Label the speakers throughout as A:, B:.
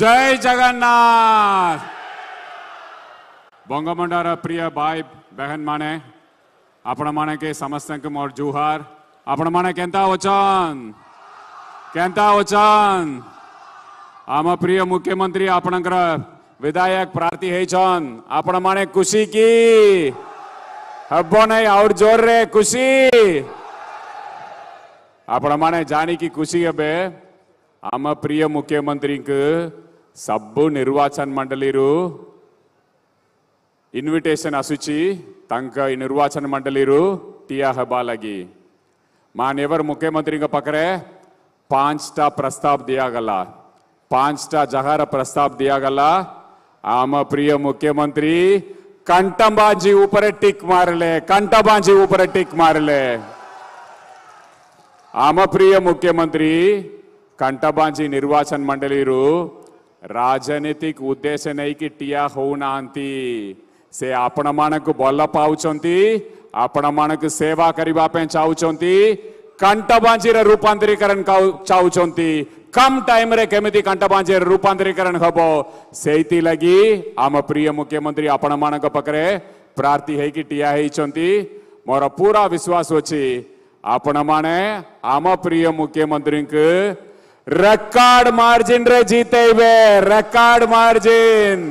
A: जय जगन्नाथ बंगबंधार प्रिय भाई बहन माने आपण माने के समस्त के मोर जुहार आपण माने केंता वचन केंता वचन आम प्रिय मुख्यमंत्री आपण विधायक प्रार्थी है छन आपण माने खुशी की हब्बो नहीं और जोर रे खुशी आपण माने जानी की खुशी हबे आम प्रिय मुख्यमंत्री के సబ్బు నిర్వాచన్ మండలిరు ఇన్విటేషన్ అసుచి తంక నిర్వాచన మండలిరు టియా హబాలగి మానేవర్ ముఖ్యమంత్రిగా పక్కరే పాంచ్ పాంచ్టా ప్రస్తాప్ దియాగల పాంచ్ పాంచ్టా జహార ప్రస్తాప్ దియాగల ఆమె ప్రియ ముఖ్యమంత్రి కంటబాంజీ ఊపరే టిక్ మారలే కంటబాంజీ ఊపరే టిక్ మారలే ఆమె ప్రియ ముఖ్యమంత్రి కంటబాంజీ నిర్వాచన్ మండలిరు राजनीतिक उद्देश्य नहीं कि टिया होती से आपण मान को भल पाउछंती आपण को सेवा करिवा पे चाहुछंती कंटबांजीर रूपांतरीकरण चाहुछंती कम टाइम रे केमिति कंटबांजीर रूपांतरीकरण हबो सेति लगी आम प्रिय मुख्यमंत्री आपण मानक पकरे प्रार्थी है कि टिया हेइछंती मोर पूरा विश्वास अछि आपण माने आम प्रिय मुख्यमंत्री के रेकॉर्ड मार्जिन रे जीते ಇವೆ ರೆಕಾರ್ಡ್ ಮಾರ್ಜಿನ್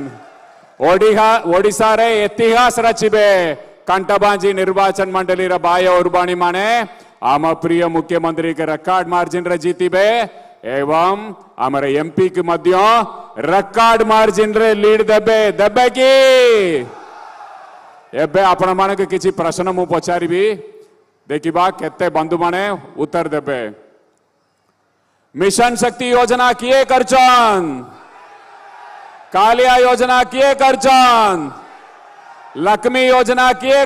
A: ಒಡಿಹಾ इतिहास रचिबे ರಚಿವೆ निर्वाचन मंडली रे बाय उर्बाणी माने आम प्रिय मुख्यमंत्री के रेकॉर्ड मार्जिन रे जीती बे एवं हमारे एमपी के मध्य रेकॉर्ड मार्जिन रे लीड देबे देबे की एबे आपण माने के किसी प्रश्न मु पचारीबी देखिबा केते बंधु माने उत्तर देबे मिशन शक्ति योजना किए करचन कालिया योजना किए करचन लक्ष्मी योजना किए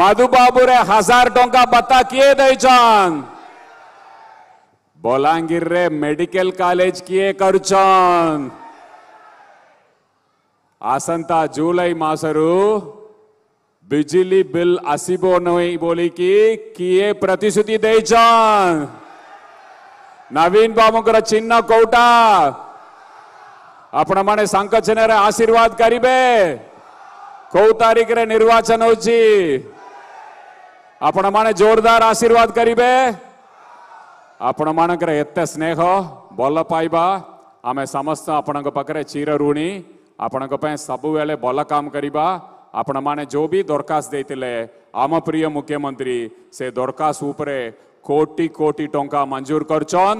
A: माधु बाबू रे हजार टोंका बत्ता किए दईचन बोलांगीर रे मेडिकल कॉलेज किए करचन आसंता जुलाई मासरु बिजली बिल असीबो नहीं बोली कि किए प्रतिश्रुति दईचन નવીન બાબુકર ચિન્હ કોટા આ પ્રમાણે સાંકચનરે આશીર્વાદ કરીબે કઉ તારીખરે નિર્વાચન હોચી ಆ ಪ್ರಮಾಣ ಜೋರ್ದಾರ್ ಆಶೀರ್ವಾದ ಕರಿಬೆ ಆ ಪ್ರಮಾಣಕರ ಎತ್ತ ಸ್ನೇಹ ಬಲ ಪಾଇବା ଆମେ ସମସ୍ତ ଆପଣଙ୍କ ପାଖରେ ଚିର ଋଣୀ ଆପଣଙ୍କ ପାଇଁ ସବୁବେଳେ ଭଲ କାମ କରିବା ଆପଣମାନେ ଯେଉଁ ବି ଦରଖାସ୍ତ ଦେଇଥିଲେ ଆମ ପ୍ରିୟ ମୁଖ୍ୟମନ୍ତ୍ରୀ ସେ ଦରଖାସ୍ତ ଉପରେ કોટી કોટી ટંકા મંજૂર કરછન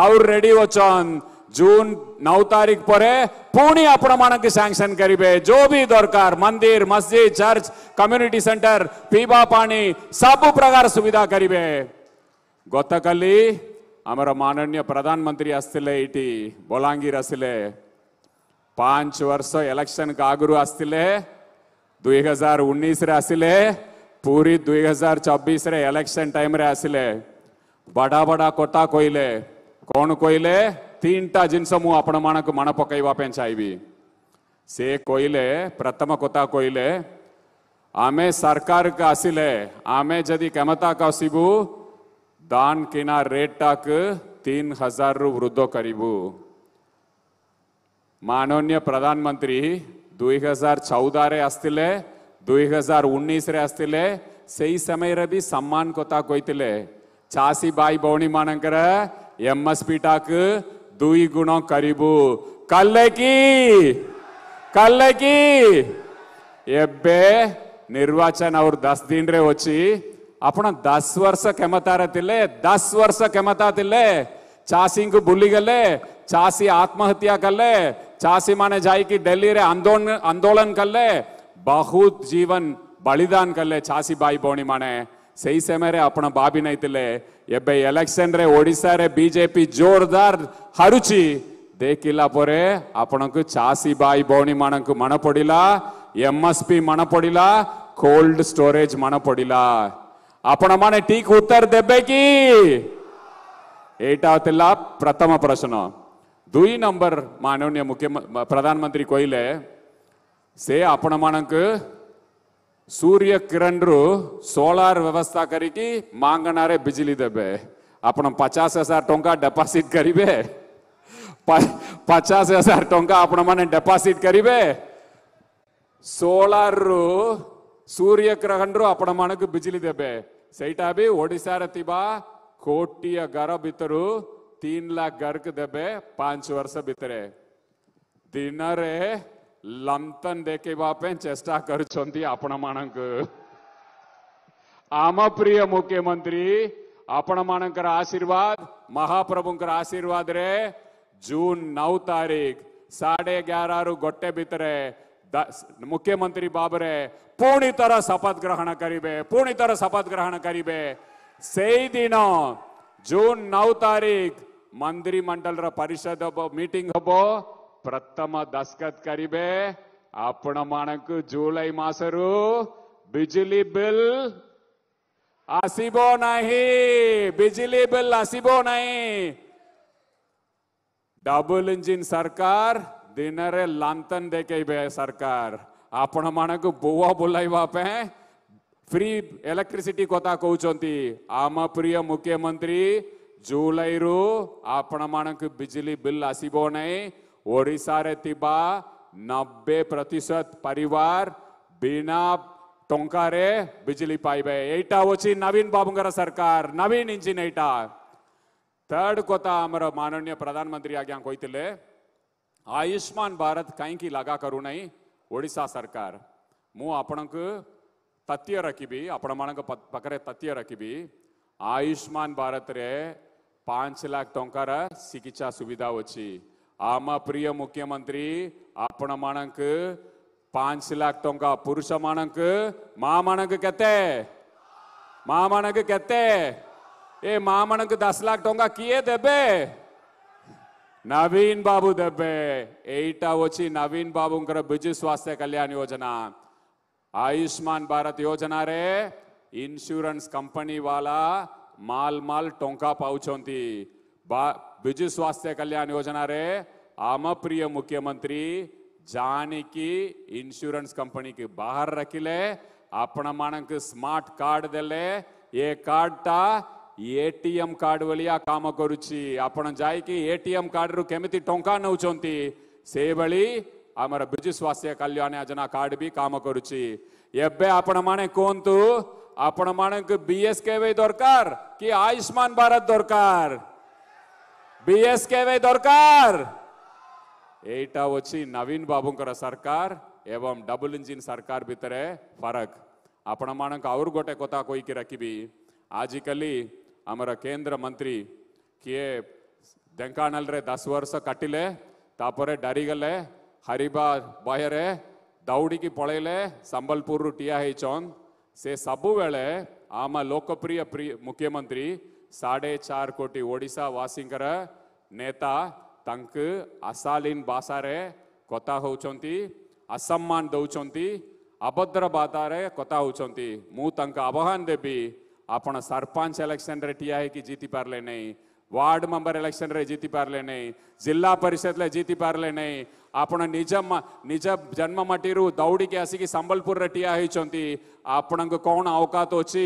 A: આઉર રેડી વચન જૂન નવ તારીખ પરે પુણી આપણમાણકી સાંક્શન કરીબે જો બી દરકાર મંદિર મસ્જિદ ચર્ચ કમ્યુનિટી સેન્ટર પીવા પાણી સબુ પ્રકાર સુવિધા કરીબે ગતકાલી ଆମର ମାନନୀୟ ପ୍ରଧାନମନ୍ତ୍ରୀ ଆସିଥିଲେ ଏଇଠି ବଲାଙ୍ଗୀର ଆସିଲେ ପାଞ୍ଚ ବର୍ଷ ଇଲେକ୍ସନକୁ ଆଗରୁ ଆସିଥିଲେ ଦୁଇ ହଜାର ଉଣେଇଶରେ ଆସିଲେ पूरी दुई हजार चौबीस इलेक्शन टाइम रे आसिले बड़ा बड़ा कोटा कोइले कौन कोइले तीन टा जिनस मु आपण को मन पकईवा पे चाहिए से कोइले प्रथम कोटा कोइले आमे सरकार का आसिले आमे जदि क्षमता का सिबु दान किना रेट टाक तीन हजार रु वृद्धो करीबू माननीय प्रधानमंत्री दुई हजार चौदह आसते दुई हजार उन्नीस सही समय भी सम्मान कोता चासी बाई भौणी मानकर एम एस पीटा दुई गुण करीबू कल की कल की एबे निर्वाचन और दस दिन रे वोची अपना दस वर्ष क्षमता रे दस वर्ष क्षमता थे चासी को भूली गले चासी आत्महत्या कले चासी माने जाई की दिल्ली रे आंदोलन आंदोलन कले बहुत जीवन बलिदान कले झासी बाई बोणी माने सही समय रे अपना बाबी नहीं तिले ये बे इलेक्शन रे ओडिशा रे बीजेपी जोरदार हरुची देखिला पोरे अपनों को चासी बाई बोनी मानों को मना पड़ीला एमएसपी मना पड़ीला कोल्ड स्टोरेज मन पड़ीला अपना माने ठीक उत्तर देबे की एटा तिला प्रथम प्रश्न दुई नंबर माननीय मुख्य प्रधानमंत्री कहले સે આપણ મણક સૂર્ય કિરણરુ સોલાર વ્યવસ્થા કરીકી માંગનારે બિજલી દેબે આપણ પચાસ હજાર ટંકા ડેપોઝિટ કરીબે પચાસ હજાર ટંકા આપણ મને ડેપોઝિટ કરીબે સોલારરુ ಸೂರ್ಯ ಗ್ರಹಣರು ಅಪಣ ಮನಕ್ಕೆ ಬಿಜಿಲಿ ದೆಬೆ ಸೈಟಾ ಬಿ ಒಡಿಸಾರ ತಿಬಾ ಕೋಟಿಯ ಗರ ಬಿತ್ತರು ತೀನ್ ಲಾಖ ಗರ್ಕ್ ದೆಬೆ ಪಾಂಚ್ ವರ್ಷ ಬಿತ್ತರೆ ದಿನರೇ લંતન ದೇಕೆ બાપે ચેષ્ટા કરછંતી આપણમાનંકુ આમ પ્રિય મુખ્યમંત્રી આપણમાનંકર આશીર્વાદ ಮಹಾಪ್ರಭುಂಕರ ಆಶೀರ್ವಾದ ರೇ ಜೂನ್ ನವ್ ತಾರೀಖ್ ಸಾಡೆ ಗ್ಯಾರಾರು ಗೊಟ್ಟೆ ಬಿತ್ತರೆ ಮುಖ್ಯಮಂತ್ರಿ ಬಾಬರೆ ಪೂರ್ಣಿತರ ಶಪಥ ಗ್ರಹಣ ಕರಿಬೆ ಪೂರ್ಣಿತರ ಶಪಥ ಗ್ರಹಣ ದಿನ ಜೂನ್ ತಾರೀಖ್ ಮಂತ್ರಿ ಮಂಡಲರ ಹಬ್ಬ ಮೀಟಿಂಗ್ प्रथम दस्खत करे आपण मान जुलाई मस रू बिजली बिल आसीबो नहीं बिजली बिल आसीबो नहीं डबल इंजन सरकार दिन रे लांतन देखे सरकार आपण मान बुआ बुलाइवाप फ्री इलेक्ट्रिसिटी कथा कहते आम प्रिय मुख्यमंत्री जुलाई रु आपण मान बिजली बिल आसीबो नहीं ओडिशा रे प्रतिशत परिवार बिना टोंकारे बिजली पाइबे एटा होची नवीन बाबूंगर सरकार नवीन इंजिन एटा थर्ड कोता हमर माननीय प्रधानमंत्री आज्ञा कही आयुष्मान भारत कहीं लगा करू ना ओडिशा सरकार मु आपण तथ्य रखी आपण मान पाखे तथ्य रखी आयुष्मान भारत रे पांच लाख टंकार चिकित्सा सुविधा अच्छी આમાં પ્રિય મુખ્યમંત્રી આપણ માણંક પાંચ લાખ ટંકા પુરુષ માણંક મા માણંક કેતે મા માણંક કેતે એ મા માણંક દଶ લાખ ટંકા કિએ દેબે నవీన్ బాబు దెబ్బే ఎయిటా వచ్చి నవీన్ బాబు బిజు స్వాస్థ్య కళ్యాణ్ యోజన ఆయుష్మాన్ భారత్ యోజన రే ఇన్సూరెన్స్ కంపెనీ వాళ్ళ మాల్ మాల్ టొంకా పావుచోంతి બજે સ્વાસ્થ્ય કલ્યાણ યોજના રે આમપ્રિય મુખ્યમંત્રી જાનકી ઇન્સ્યોરન્સ કંપની કે બહાર રાખીલે આપણા માણેક સ્માર્ટ કાર્ડ દેલે એ કાર્ડ તા એટીએમ કાર્ડ વળીયા કામ કરુચી આપણ જાય કે એટીએમ કાર્ડ ર કેમતી ટોંકા નવચંતી સે ભળી અમાર બજે સ્વાસ્થ્ય કલ્યાણ યોજના કાર્ડ ભી કામ કરુચી યબે આપણ માણે કોનતું આપણ માણેક બીએસકે વે દરકાર કે આયુષ્માન ભારત દરકાર बीएसकेवै दरकार एटा वी नवीन बाबू सरकार एवं डबल इंजन सरकार भितर फरक आपण मान गोटे कथा कोई की रखी आजिकल आमर केन्द्र मंत्री किए ढेंकाणल दस वर्ष कटिले तापर डरीगले हरिबा दौड़ की पलैले संबलपुर ठिया होन से सबुबले आम लोकप्रिय प्रिय मुख्यमंत्री साढ़े चार कोटि ओडिशा वासींकर नेता तंक असालीन भाषारे कथा होती असम्मान दौरान अभद्र बाधारे कथा होती आह्वान देवी आपण सरपंच इलेक्शन रे ठिया है कि जीति पारे नहीं वार्ड मेंबर इलेक्शन रे जीति पारे नहीं जिला परिषद जीति पारे नहीं ଆପଣ ନିଜ ନିଜ ଜନ୍ମ ମାଟିରୁ ଦୌଡ଼ିକି ଆସିକି ସମ୍ବଲପୁରରେ ଠିଆ ହେଇଛନ୍ତି ଆପଣଙ୍କୁ କ'ଣ ଅବକାତ ଅଛି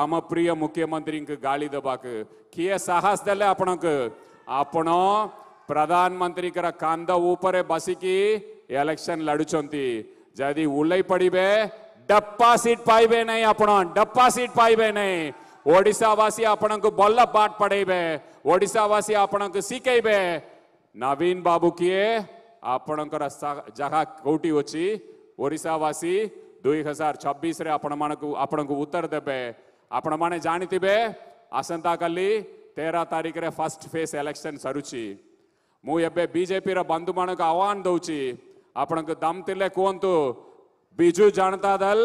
A: ଆମ ପ୍ରିୟ ମୁଖ୍ୟମନ୍ତ୍ରୀଙ୍କୁ ଗାଳି ଦେବାକୁ କିଏ ସାହସ ଦେଲେ ଆପଣଙ୍କୁ ଆପଣ ପ୍ରଧାନମନ୍ତ୍ରୀଙ୍କର କାନ୍ଦ ଉପରେ ବସିକି ଇଲେକ୍ସନ୍ ଲଢୁଛନ୍ତି ଯଦି ଓହ୍ଲେଇ ପଡ଼ିବେ ଡପା ସିଟ୍ ପାଇବେ ନାହିଁ ଆପଣ ଡପା ସିଟ୍ ପାଇବେ ନାହିଁ ଓଡ଼ିଶାବାସୀ ଆପଣଙ୍କୁ ଭଲ ପାଠ ପଢ଼େଇବେ ଓଡ଼ିଶାବାସୀ ଆପଣଙ୍କୁ ଶିଖେଇବେ ନବୀନ ବାବୁ କିଏ ଆପଣଙ୍କର ଯାହା କୋଉଠି ଅଛି ଓଡ଼ିଶାବାସୀ ଦୁଇ ହଜାର ଛବିଶରେ ଆପଣମାନଙ୍କୁ ଆପଣଙ୍କୁ ଉତ୍ତର ଦେବେ ଆପଣମାନେ ଜାଣିଥିବେ ଆସନ୍ତାକାଲି ତେର ତାରିଖରେ ଫାର୍ଷ୍ଟ ଫେଜ୍ ଇଲେକ୍ସନ୍ ସରୁଛି ମୁଁ ଏବେ ବିଜେପିର ବନ୍ଧୁମାନଙ୍କୁ ଆହ୍ୱାନ ଦେଉଛି ଆପଣଙ୍କୁ ଦମ ଥିଲେ କୁହନ୍ତୁ ବିଜୁ ଜନତା ଦଳ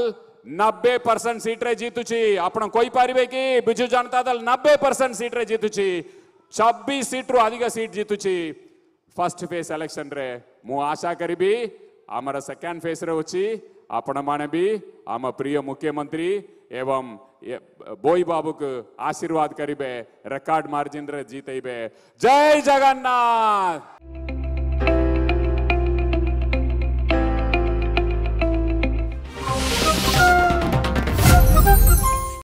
A: ନବେ ପରସେଣ୍ଟ ସିଟ୍ରେ ଜିତୁଛି ଆପଣ କହିପାରିବେ କି ବିଜୁ ଜନତା ଦଳ ନବେ ପରସେଣ୍ଟ ସିଟ୍ରେ ଜିତୁଛି ଛବିଶ ସିଟ୍ରୁ ଅଧିକ ସିଟ୍ ଜିତୁଛି ફર્સ્ટ ફેઝ ઇલેક્શન રે હું આશા કરી બી અમારા સેકન્ડ ફેઝ રે વચ્ચે આપણમાને બી આમાં પ્રિય મુખ્યમંત્રી એવમ బోయ్ బాబుకు ఆశీర్వాద్ కరిబే రికార్డ్ మార్జిన్ జీతైబే జై జగన్నాథ్